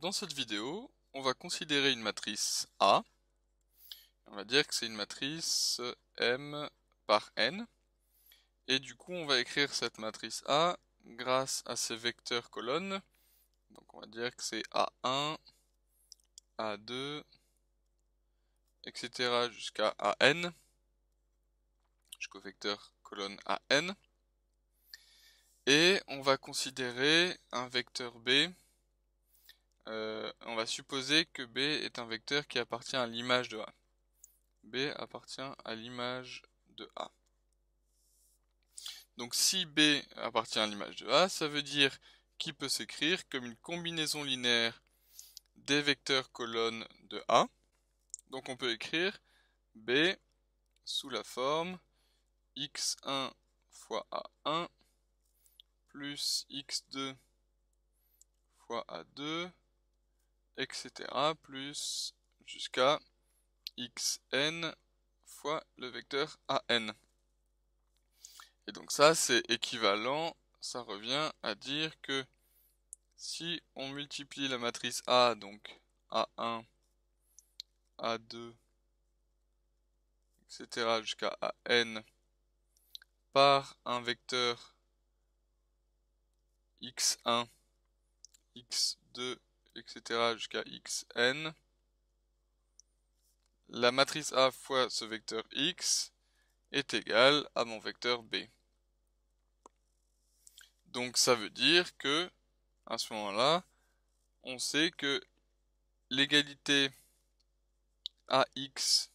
dans cette vidéo, on va considérer une matrice A. On va dire que c'est une matrice euh, M par N. Et du coup, on va écrire cette matrice A grâce à ses vecteurs colonnes. Donc on va dire que c'est A1, A2, etc. jusqu'à AN, jusqu'au vecteur colonne AN. Et on va considérer un vecteur B euh, on va supposer que B est un vecteur qui appartient à l'image de A. B appartient à l'image de A. Donc si B appartient à l'image de A, ça veut dire qu'il peut s'écrire comme une combinaison linéaire des vecteurs colonnes de A. Donc on peut écrire B sous la forme x1 fois A1 plus x2 fois A2 etc. plus jusqu'à xn fois le vecteur an. Et donc ça, c'est équivalent, ça revient à dire que si on multiplie la matrice A, donc A1, A2, etc. jusqu'à AN, par un vecteur x1, x2, etc. jusqu'à xn. La matrice A fois ce vecteur x est égale à mon vecteur B. Donc ça veut dire que, à ce moment-là, on sait que l'égalité AX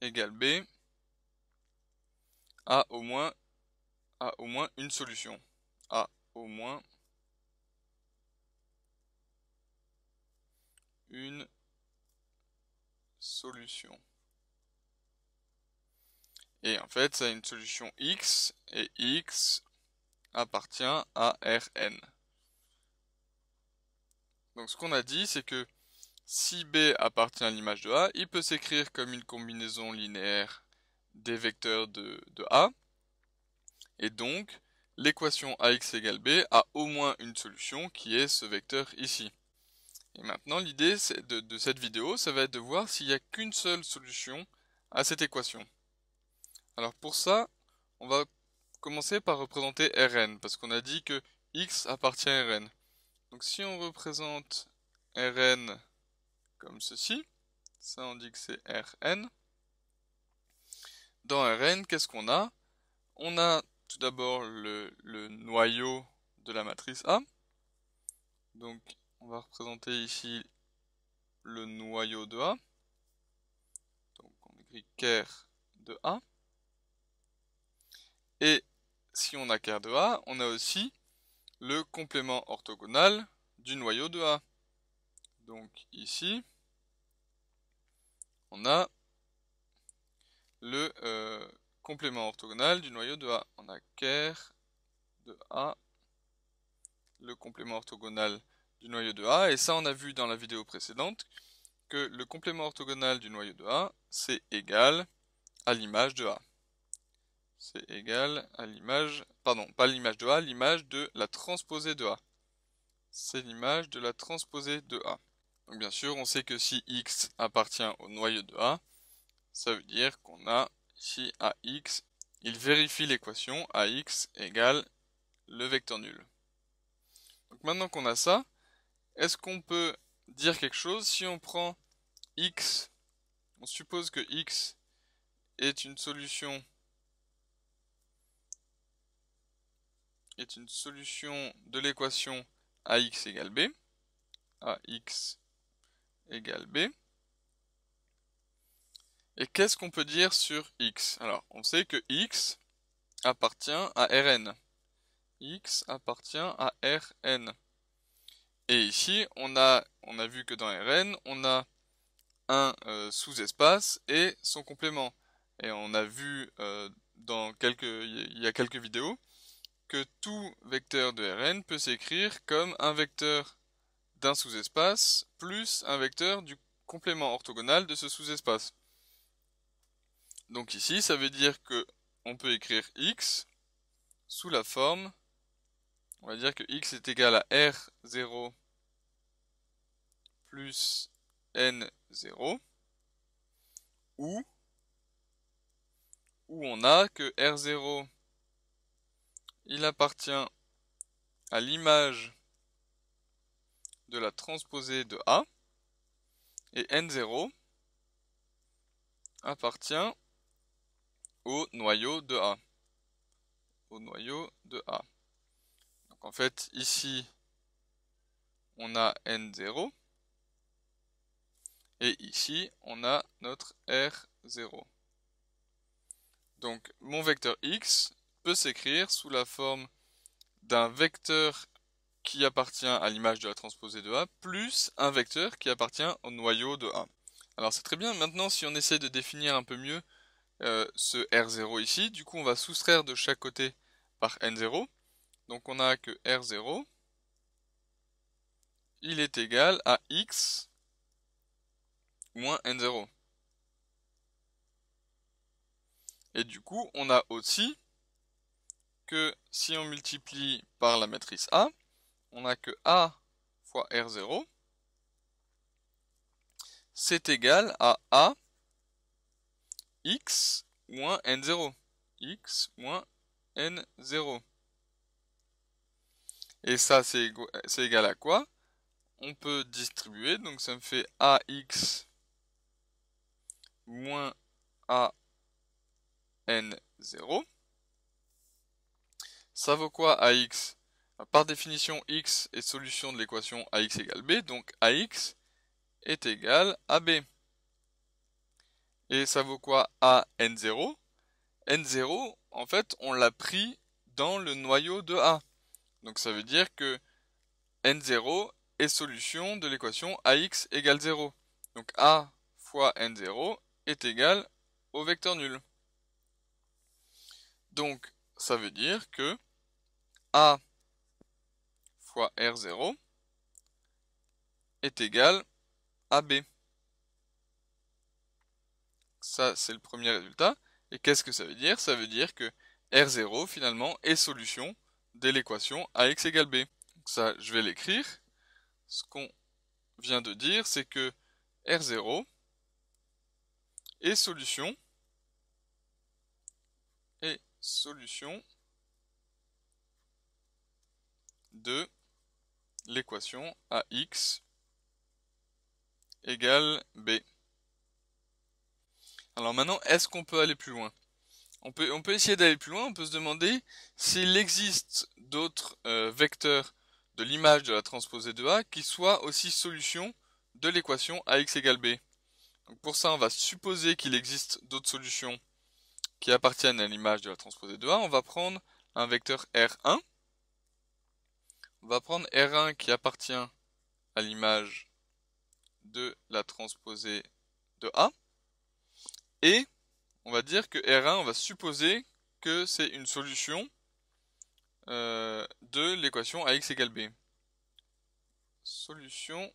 égale B a au moins, a au moins une solution. A au moins une solution. Et en fait, ça a une solution x, et x appartient à Rn. Donc ce qu'on a dit, c'est que si B appartient à l'image de A, il peut s'écrire comme une combinaison linéaire des vecteurs de, A. Et donc, l'équation AX égale B a au moins une solution qui est ce vecteur ici. Et maintenant, l'idée de, cette vidéo, ça va être de voir s'il n'y a qu'une seule solution à cette équation. Alors pour ça, on va commencer par représenter Rn, parce qu'on a dit que x appartient à Rn. Donc si on représente Rn comme ceci, ça on dit que c'est Rn. Dans Rn, qu'est-ce qu'on a On a tout d'abord le, le noyau de la matrice A. Donc on va représenter ici le noyau de A. Donc on écrit ker de A. Et si on a ker de A, on a aussi le complément orthogonal du noyau de A. Donc ici, on a le euh, complément orthogonal du noyau de A. On a ker de A, le complément orthogonal du noyau de A, et ça on a vu dans la vidéo précédente que le complément orthogonal du noyau de A, c'est égal à l'image de A. C'est égal à l'image, pardon, pas l'image de A, l'image de la transposée de A. C'est l'image de la transposée de A. Donc bien sûr, on sait que si X appartient au noyau de A, ça veut dire qu'on a si AX, il vérifie l'équation AX égale le vecteur nul. Donc maintenant qu'on a ça, est-ce qu'on peut dire quelque chose si on prend x, on suppose que x est une solution est une solution de l'équation ax égale b, ax égale b. Et qu'est-ce qu'on peut dire sur x Alors, on sait que x appartient à Rn. x appartient à Rn. Et ici, on a, on a vu que dans Rn, on a un euh, sous-espace et son complément. Et on a vu euh, dans quelques, il y a quelques vidéos que tout vecteur de Rn peut s'écrire comme un vecteur d'un sous-espace plus un vecteur du complément orthogonal de ce sous-espace. Donc ici, ça veut dire que on peut écrire x sous la forme on va dire que x est égal à r0 plus n0 ou où on a que R0 il appartient à l'image de la transposée de A et N0 appartient au noyau de A. Au noyau de A en fait, ici, on a N0. Et ici, on a notre R0. Donc, mon vecteur X peut s'écrire sous la forme d'un vecteur qui appartient à l'image de la transposée de A, plus un vecteur qui appartient au noyau de A. Alors c'est très bien, maintenant si on essaie de définir un peu mieux euh, ce R0 ici, du coup on va soustraire de chaque côté par N0, donc on a que R0, il est égal à x moins N0. Et du coup, on a aussi que si on multiplie par la matrice A, on a que A fois R0, c'est égal à A x moins N0. x moins N0. Et ça, c'est égal à quoi On peut distribuer, donc ça me fait AX moins AN0. Ça vaut quoi AX Par définition, X est solution de l'équation AX égale B, donc AX est égal à B. Et ça vaut quoi AN0 N0, en fait, on l'a pris dans le noyau de A. Donc ça veut dire que n0 est solution de l'équation ax égale 0. Donc a fois n0 est égal au vecteur nul. Donc ça veut dire que a fois r0 est égal à b. Ça, c'est le premier résultat. Et qu'est-ce que ça veut dire Ça veut dire que R0, finalement, est solution de l'équation ax égale b. Donc ça, je vais l'écrire. Ce qu'on vient de dire, c'est que R0 est solution est solution de l'équation ax égale b. Alors maintenant, est-ce qu'on peut aller plus loin on peut, on peut essayer d'aller plus loin, on peut se demander s'il existe d'autres euh, vecteurs de l'image de la transposée de A qui soient aussi solutions de l'équation AX égale B. pour ça, on va supposer qu'il existe d'autres solutions qui appartiennent à l'image de la transposée de A. On va prendre un vecteur R1. On va prendre R1 qui appartient à l'image de la transposée de A. Et on va dire que R1, on va supposer que c'est une solution euh, de l'équation AX égale B. Solution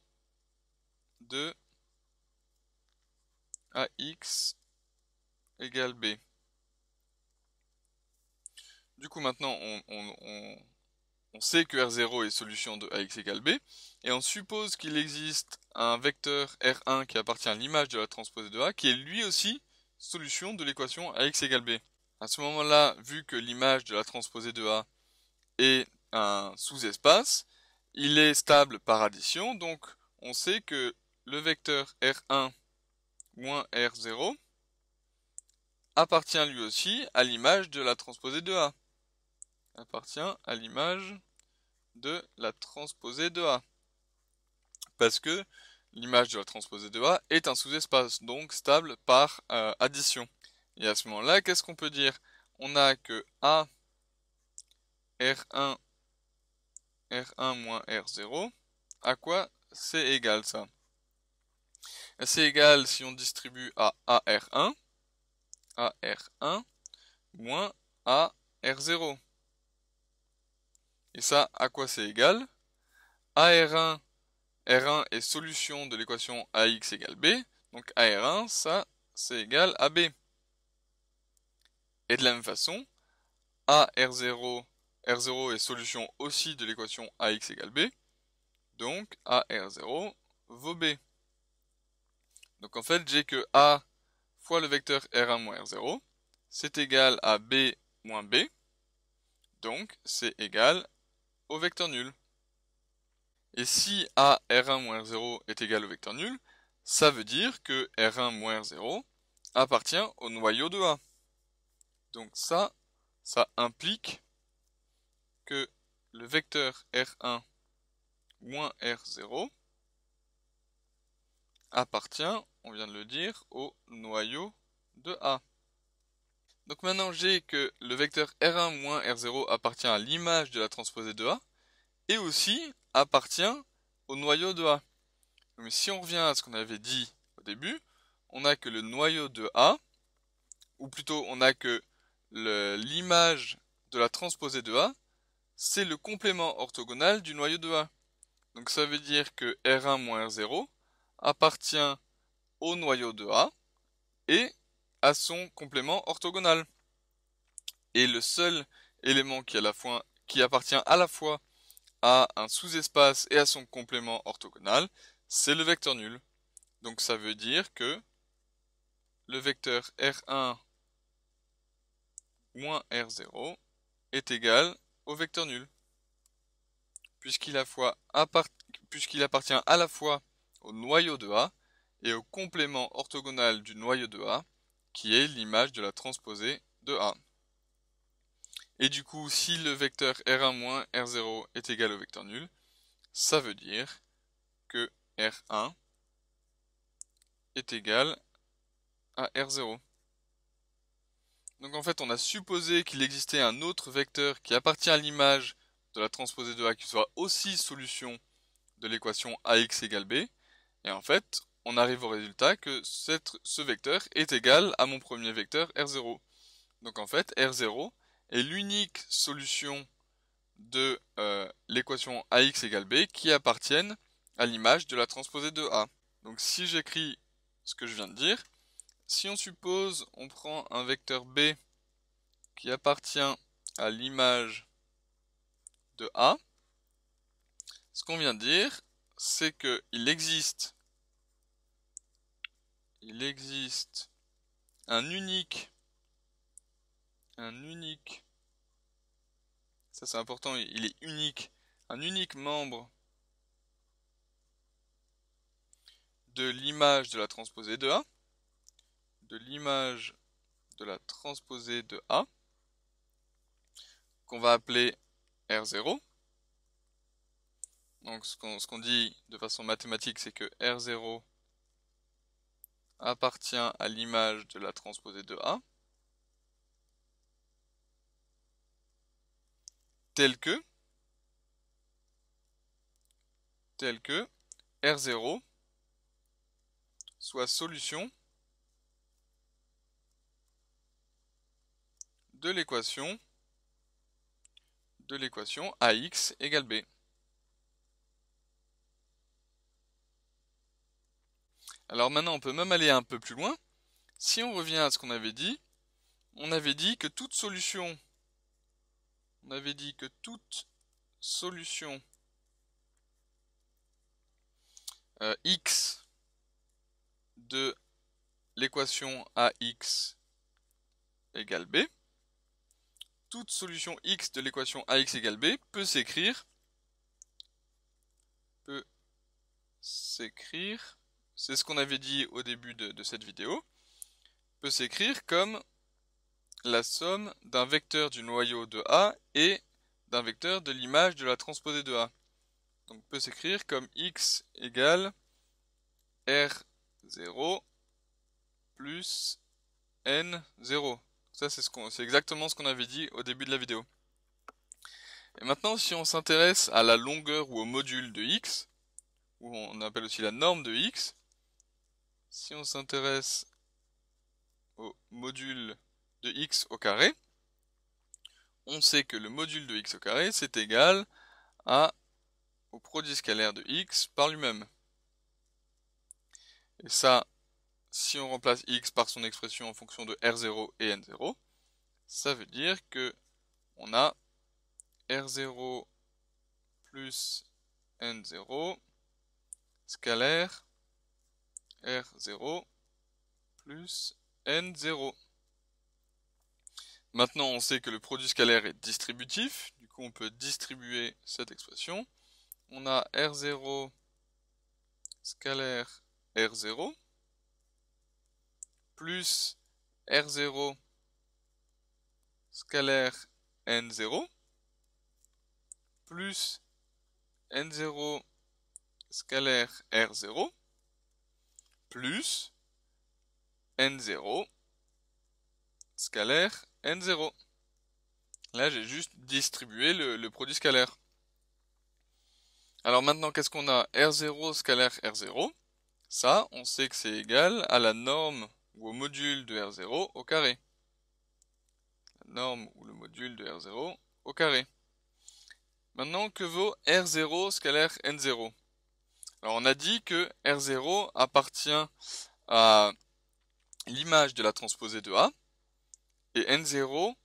de AX égale B. Du coup, maintenant, on, on, sait que R0 est solution de AX égale B, et on suppose qu'il existe un vecteur R1 qui appartient à l'image de la transposée de A, qui est lui aussi Solution de l'équation ax égale b. À ce moment-là, vu que l'image de la transposée de A est un sous-espace, il est stable par addition, donc on sait que le vecteur R1 moins R0 appartient lui aussi à l'image de la transposée de A. Appartient à l'image de la transposée de A. Parce que l'image de la transposée de A est un sous-espace, donc stable par euh, addition. Et à ce moment-là, qu'est-ce qu'on peut dire On a que A R1 R1 moins R0, à quoi c'est égal ça C'est égal si on distribue à AR1, AR1 moins AR0. Et ça, à quoi c'est égal AR1 R1 est solution de l'équation AX égale B. Donc AR1, ça, c'est égal à B. Et de la même façon, AR0, R0 est solution aussi de l'équation AX égale B. Donc AR0 vaut B. Donc en fait, j'ai que A fois le vecteur R1 moins R0, c'est égal à B moins B. Donc c'est égal au vecteur nul. Et si A R1 moins R0 est égal au vecteur nul, ça veut dire que R1 moins R0 appartient au noyau de A. Donc ça, ça implique que le vecteur R1 moins R0 appartient, on vient de le dire, au noyau de A. Donc maintenant j'ai que le vecteur R1 moins R0 appartient à l'image de la transposée de A, et aussi appartient au noyau de A. Mais si on revient à ce qu'on avait dit au début, on a que le noyau de A, ou plutôt on a que l'image de la transposée de A, c'est le complément orthogonal du noyau de A. Donc ça veut dire que R1 R0 appartient au noyau de A et à son complément orthogonal. Et le seul élément qui, à la fois, qui appartient à la fois à un sous-espace et à son complément orthogonal, c'est le vecteur nul. Donc ça veut dire que le vecteur R1 moins R0 est égal au vecteur nul, puisqu'il appartient à la fois au noyau de A et au complément orthogonal du noyau de A, qui est l'image de la transposée de A. Et du coup, si le vecteur R1-, R0 est égal au vecteur nul, ça veut dire que R1 est égal à R0. Donc en fait, on a supposé qu'il existait un autre vecteur qui appartient à l'image de la transposée de A qui soit aussi solution de l'équation AX égale B. Et en fait, on arrive au résultat que ce vecteur est égal à mon premier vecteur R0. Donc en fait, R0 est l'unique solution de euh, l'équation ax égale b qui appartienne à l'image de la transposée de a. Donc si j'écris ce que je viens de dire, si on suppose on prend un vecteur b qui appartient à l'image de a, ce qu'on vient de dire, c'est qu'il existe il existe un unique un unique, ça c'est important, il est unique, un unique membre de l'image de la transposée de A, de l'image de la transposée de A, qu'on va appeler R0. Donc ce qu'on dit de façon mathématique, c'est que R0 appartient à l'image de la transposée de A. tel que que R0 soit solution de l'équation de l'équation AX égale B. Alors maintenant, on peut même aller un peu plus loin. Si on revient à ce qu'on avait dit, on avait dit que toute solution on avait dit que toute solution euh, x de l'équation ax égale b, toute solution x de l'équation ax égale b peut s'écrire peut s'écrire, c'est ce qu'on avait dit au début de, de cette vidéo, peut s'écrire comme la somme d'un vecteur du noyau de A et d'un vecteur de l'image de la transposée de A. Donc on peut s'écrire comme x égale r0 plus n0. Ça c'est c'est exactement ce qu'on avait dit au début de la vidéo. Et maintenant si on s'intéresse à la longueur ou au module de x ou on appelle aussi la norme de x si on s'intéresse au module de x au carré, on sait que le module de x au carré, c'est égal à au produit scalaire de x par lui-même. Et ça, si on remplace x par son expression en fonction de r0 et n0, ça veut dire que on a r0 plus n0 scalaire r0 plus n0. Maintenant, on sait que le produit scalaire est distributif, du coup on peut distribuer cette expression. On a R0 scalaire R0 plus R0 scalaire N0 plus N0 scalaire R0 plus N0 scalaire n0. Là, j'ai juste distribué le, produit scalaire. Alors maintenant, qu'est-ce qu'on a R0 scalaire R0. Ça, on sait que c'est égal à la norme ou au module de R0 au carré. La norme ou le module de R0 au carré. Maintenant, que vaut R0 scalaire N0 Alors, on a dit que R0 appartient à l'image de la transposée de A, N0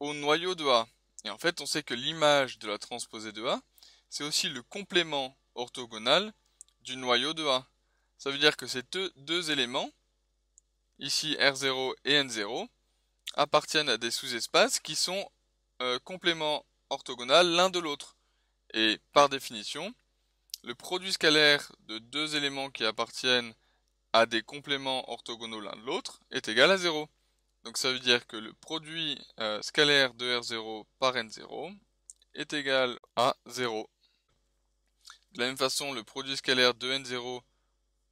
au noyau de A. Et en fait, on sait que l'image de la transposée de A, c'est aussi le complément orthogonal du noyau de A. Ça veut dire que ces deux, éléments, ici R0 et N0, appartiennent à des sous-espaces qui sont euh, compléments orthogonaux l'un de l'autre. Et par définition, le produit scalaire de deux éléments qui appartiennent à des compléments orthogonaux l'un de l'autre est égal à 0. Donc ça veut dire que le produit euh, scalaire de R0 par N0 est égal à 0. De la même façon, le produit scalaire de N0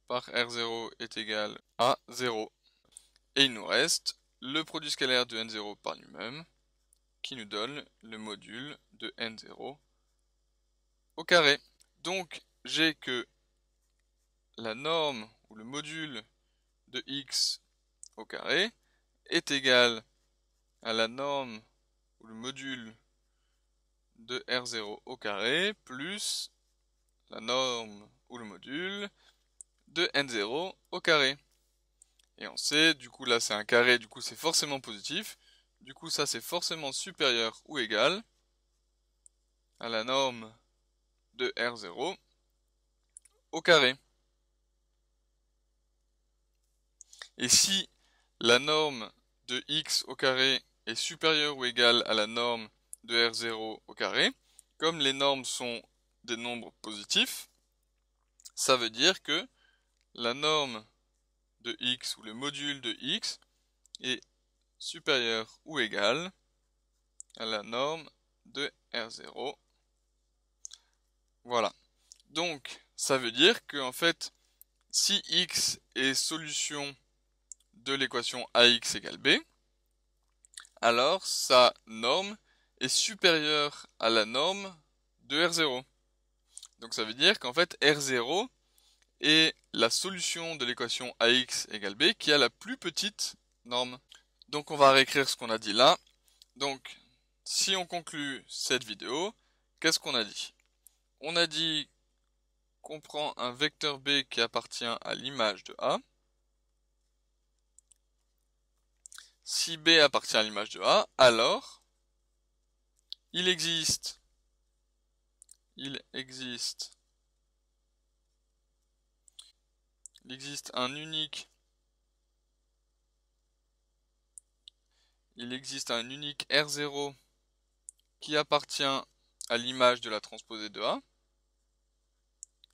par R0 est égal à 0. Et il nous reste le produit scalaire de N0 par lui-même qui nous donne le module de N0 au carré. Donc j'ai que la norme ou le module de x au carré est égal à la norme ou le module de R0 au carré plus la norme ou le module de N0 au carré. Et on sait, du coup là c'est un carré, du coup c'est forcément positif, du coup ça c'est forcément supérieur ou égal à la norme de R0 au carré. Et si la norme de x au carré est supérieure ou égale à la norme de R0 au carré. Comme les normes sont des nombres positifs, ça veut dire que la norme de x ou le module de x est supérieur ou égal à la norme de R0. Voilà. Donc, ça veut dire que, en fait, si x est solution de l'équation ax égale b, alors sa norme est supérieure à la norme de R0. Donc ça veut dire qu'en fait R0 est la solution de l'équation ax égale b qui a la plus petite norme. Donc on va réécrire ce qu'on a dit là. Donc si on conclut cette vidéo, qu'est-ce qu'on a dit On a dit qu'on prend un vecteur b qui appartient à l'image de A. Si B appartient à l'image de A, alors il existe il existe il existe un unique il existe un unique R0 qui appartient à l'image de la transposée de A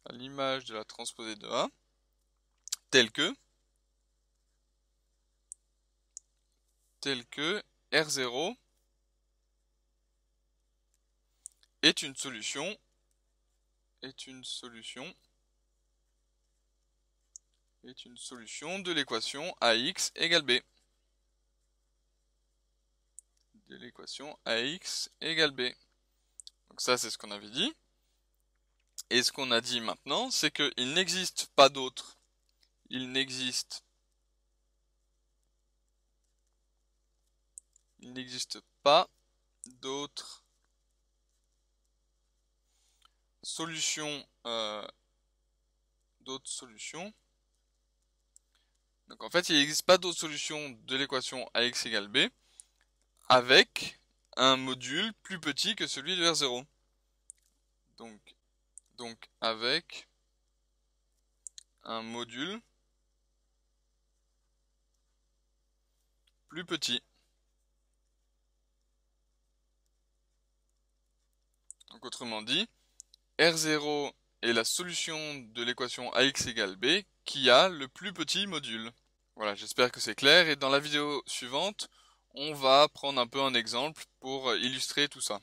à l'image de la transposée de A telle que tel que R0 est une solution est une solution est une solution de l'équation AX égale B. De l'équation AX égale B. Donc ça c'est ce qu'on avait dit. Et ce qu'on a dit maintenant, c'est qu'il n'existe pas d'autre il n'existe Il n'existe pas d'autres solutions euh, d'autres solutions. Donc en fait, il n'existe pas d'autres solutions de l'équation ax égale b avec un module plus petit que celui de R0. Donc, donc avec un module plus petit. Donc autrement dit, R0 est la solution de l'équation AX égale B qui a le plus petit module. Voilà, j'espère que c'est clair et dans la vidéo suivante, on va prendre un peu un exemple pour illustrer tout ça.